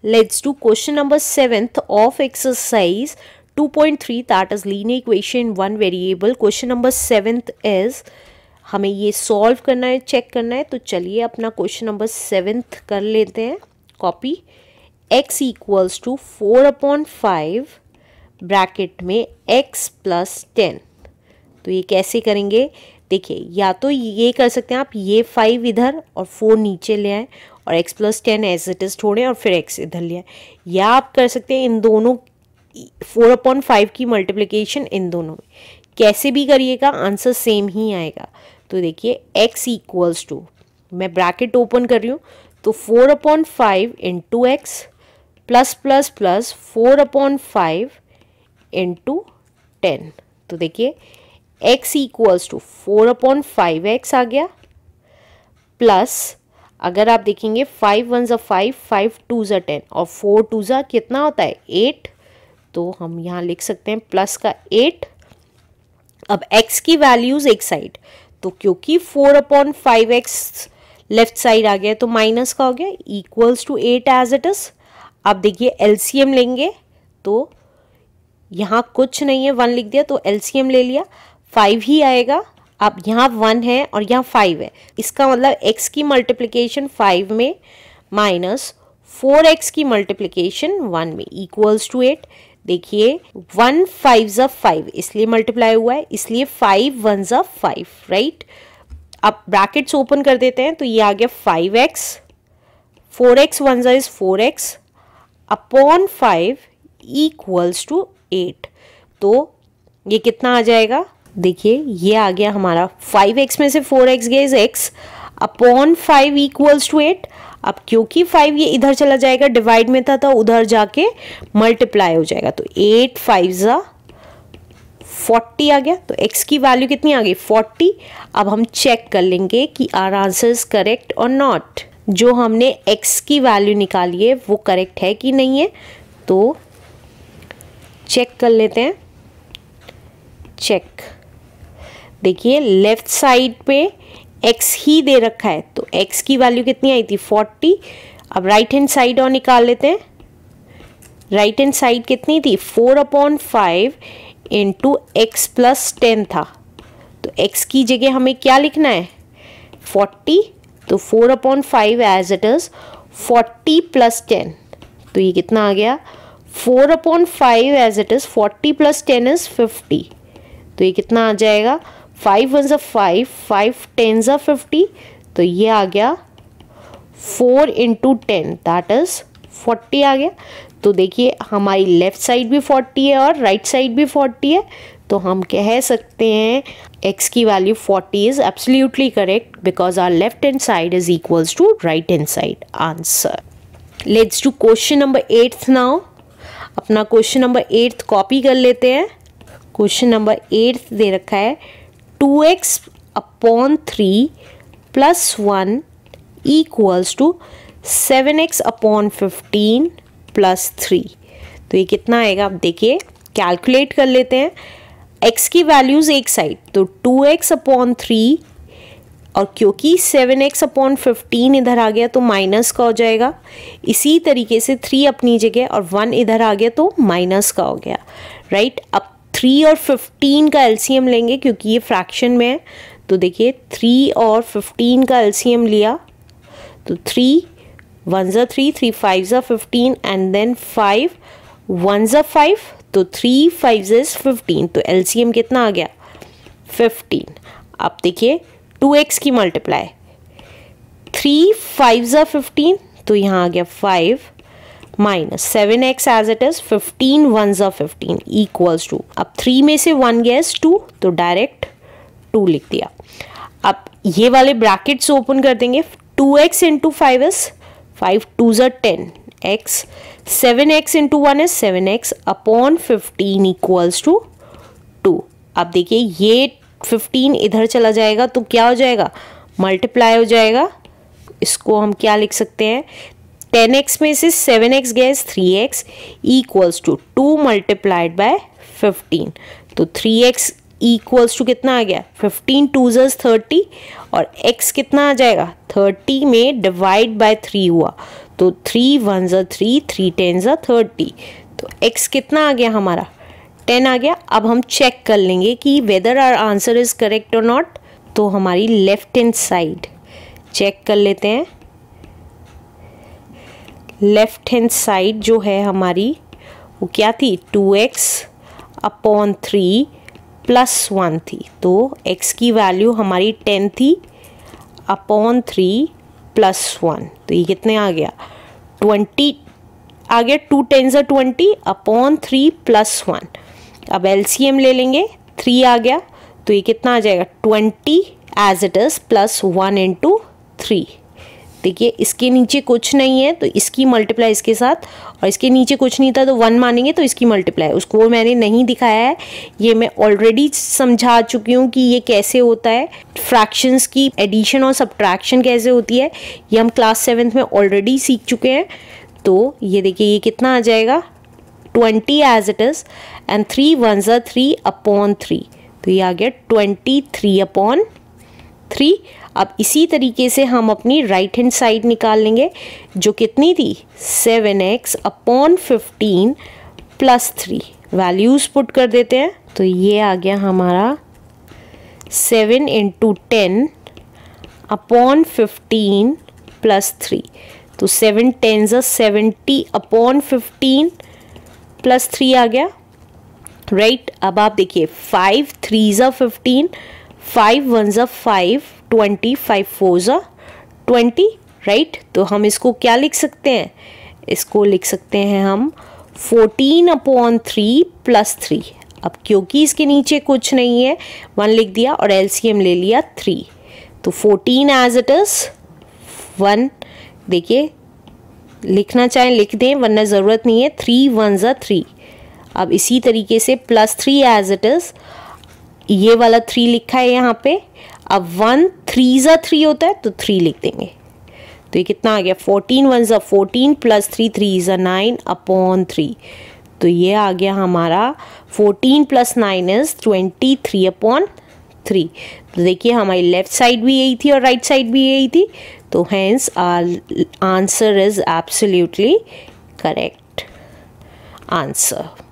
Let's do question number 7th of exercise 2.3 that is linear equation one variable. Question number 7th is हमें ये solve करना है check करना है तो चलिए अपना क्वेश्चन नंबर सेवेंथ कर लेते हैं copy x equals to four upon five bracket में x प्लस टेन तो ये कैसे करेंगे देखिए या तो ये कर सकते हैं आप ये फाइव इधर और फोर नीचे ले आए और x plus ten as it is छोड़ें और फिर x इधर लिया या आप कर सकते हैं इन दोनों फोर अपॉइंट फाइव की मल्टीप्लीकेशन इन दोनों में कैसे भी करिएगा आंसर सेम ही आएगा तो देखिए x इक्वल्स टू मैं ब्रैकेट ओपन कर रही हूँ तो four upon five into x plus plus plus four upon five into ten तो देखिए x equals to four upon five x आ गया प्लस अगर आप देखेंगे फाइव वन ज़ा फाइव फाइव टू ज़ा टेन और फोर टू ज़ा कितना होता है एट तो हम यहाँ लिख सकते हैं प्लस का एट अब एक्स की वैल्यूज़ एक साइड तो क्योंकि four upon five x left side आ गया तो माइनस का हो गया equals to eight as it is आप देखिए एम लेंगे तो यहाँ कुछ नहीं है वन लिख दिया तो एम ले लिया फाइव ही आएगा अब यहाँ वन है और यहाँ फाइव है इसका मतलब एक्स की मल्टीप्लीकेशन फाइव में माइनस फोर एक्स की मल्टीप्लीकेशन वन में इक्वल्स टू एट देखिए वन फाइव ज फाइव इसलिए मल्टीप्लाई हुआ है इसलिए फाइव वन ज फाइव राइट अब ब्रैकेट्स ओपन कर देते हैं तो ये आ गया five x four x one ज is four x upon five equals to eight तो ये कितना आ जाएगा देखिए ये आ गया हमारा फाइव एक्स में से फोर एक्स गए x upon five equals to eight अब क्योंकि फाइव ये इधर चला जाएगा डिवाइड में था तो उधर जाके मल्टीप्लाई हो जाएगा तो एट फाइव ज़ा फोर्टी आ गया तो एक्स की वैल्यू कितनी आ गई फोर्टी अब हम चेक कर लेंगे कि our answer correct or not जो हमने एक्स की वैल्यू निकाली है वो करेक्ट है कि नहीं है तो चेक कर लेते हैं चेक देखिए लेफ्ट साइड पे x ही दे रखा है तो x की वैल्यू कितनी आई थी 40 अब राइट हैंड साइड और निकाल लेते हैं राइट हैंड साइड कितनी थी 4 upon five into x plus ten था तो x की जगह हमें क्या लिखना है 40 तो 4 upon five as it is 40 plus ten तो ये कितना आ गया 4 upon five as it is 40 plus ten is 50 तो ये कितना आ जाएगा फाइव वन ज़ा फाइव फाइव टेन ज़ा फिफ्टी तो ये आ गया four into ten that is forty आ गया तो देखिए हमारी लेफ़्ट साइड भी फोर्टी है और राइट right साइड भी फोर्टी है तो हम कह सकते हैं एक्स की value forty is absolutely correct because our left hand side is equals to right hand side answer let's to question number eighth now अपना क्वेश्चन नंबर एट्थ कॉपी कर लेते हैं क्वेश्चन नंबर एट्थ दे रखा है two x upon three plus one equals to seven x upon fifteen plus three तो ये कितना आएगा आप देखिए कैलकुलेट कर लेते हैं एक्स की वैल्यूज़ एक साइड तो टू एक्स अपॉन थ्री और क्योंकि सेवन एक्स अपॉन फिफ्टीन इधर आ गया तो माइनस का हो जाएगा इसी तरीके से थ्री अपनी जगह और वन इधर आ गया तो माइनस का हो गया राइट अब थ्री और फिफ्टीन का एलसीएम लेंगे क्योंकि ये फ्रैक्शन में है तो देखिए थ्री और फिफ्टीन का एलसीएम लिया तो थ्री वन ज़ा थ्री थ्री फाइव ज़ा fifteen and then five one ज़ा फाइव तो थ्री फाइव ज़ फिफ्टीन तो एलसीएम कितना आ गया फिफ्टीन आप देखिए टू एक्स की मल्टीप्लाई थ्री फाइव ज़ा फिफ्टीन तो यहाँ आ गया five minus seven x as it is fifteen one जो फिफ्टीन इक्वल्स टू अब थ्री में से वन गया इज टू तो डायरेक्ट टू लिख दिया अब ये वाले ब्रैकेट्स ओपन कर देंगे two x into five is five two जो ten x seven x into one is seven x upon fifteen equals to two अब देखिए ये फिफ्टीन इधर चला जाएगा तो क्या हो जाएगा मल्टीप्लाई हो जाएगा इसको हम क्या लिख सकते हैं टेन एक्स में से सेवन एक्स गया three x equals to two multiplied by fifteen तो थ्री एक्स इक्वल्स टू कितना आ गया फिफ्टीन टू जर्स थर्टी और एक्स कितना आ जाएगा थर्टी में डिवाइड बाय थ्री हुआ तो थ्री वन जर थ्री थ्री टेन जर थर्टी तो एक्स कितना आ गया हमारा टेन आ गया अब हम चेक कर लेंगे कि whether our answer is correct or not तो हमारी लेफ्ट हैंड साइड चेक कर लेते हैं लेफ्ट हैंड साइड जो है हमारी वो क्या थी two x upon three plus one थी तो x की वैल्यू हमारी टेन थी अपॉन थ्री प्लस वन तो ये कितने आ गया ट्वेंटी आ गया टू टेन जो twenty upon three plus one अब एल ले लेंगे थ्री आ गया तो ये कितना आ जाएगा twenty as it is plus one into three देखिए इसके नीचे कुछ नहीं है तो इसकी मल्टीप्लाई इसके साथ और इसके नीचे कुछ नहीं था तो वन मानेंगे तो इसकी मल्टीप्लाई उसको वो मैंने नहीं दिखाया है ये मैं ऑलरेडी समझा चुकी हूँ कि ये कैसे होता है फ्रैक्शंस की एडिशन और सब्ट्रैक्शन कैसे होती है ये हम क्लास सेवन्थ में ऑलरेडी सीख चुके हैं तो ये देखिए ये कितना आ जाएगा twenty as it is and three one ज़ा थ्री अपॉन थ्री तो ये आ गया ट्वेंटी थ्री अपॉन थ्री अब इसी तरीके से हम अपनी राइट हैंड साइड निकाल लेंगे जो कितनी थी seven x upon fifteen plus three values put कर देते हैं तो ये आ गया हमारा seven into ten upon fifteen plus three तो सेवन टेन ज़ा seventy upon fifteen plus three आ गया राइट right? अब आप देखिए फाइव थ्री ज़ा फिफ्टीन फाइव वन ज़ा फाइव ट्वेंटी फाइव फोर ज़ा ट्वेंटी राइट तो हम इसको क्या लिख सकते हैं इसको लिख सकते हैं हम fourteen upon three plus three अब क्योंकि इसके नीचे कुछ नहीं है वन लिख दिया और एम ले लिया थ्री तो fourteen as it is one देखिए लिखना चाहें लिख दें वरना ज़रूरत नहीं है थ्री वन ज़ा थ्री अब इसी तरीके से plus three as it is ये वाला थ्री लिखा है यहाँ पे अब वन थ्री ज़ा थ्री होता है तो थ्री लिख देंगे तो ये कितना आ गया फोर्टीन वन ज़ा फोर्टीन प्लस थ्री थ्री ज़ा नाइन अपॉन थ्री तो ये आ गया हमारा fourteen plus nine is twenty three upon three तो देखिए हमारी लेफ़्ट साइड भी यही थी और राइट right साइड भी यही थी तो hence answer is absolutely correct answer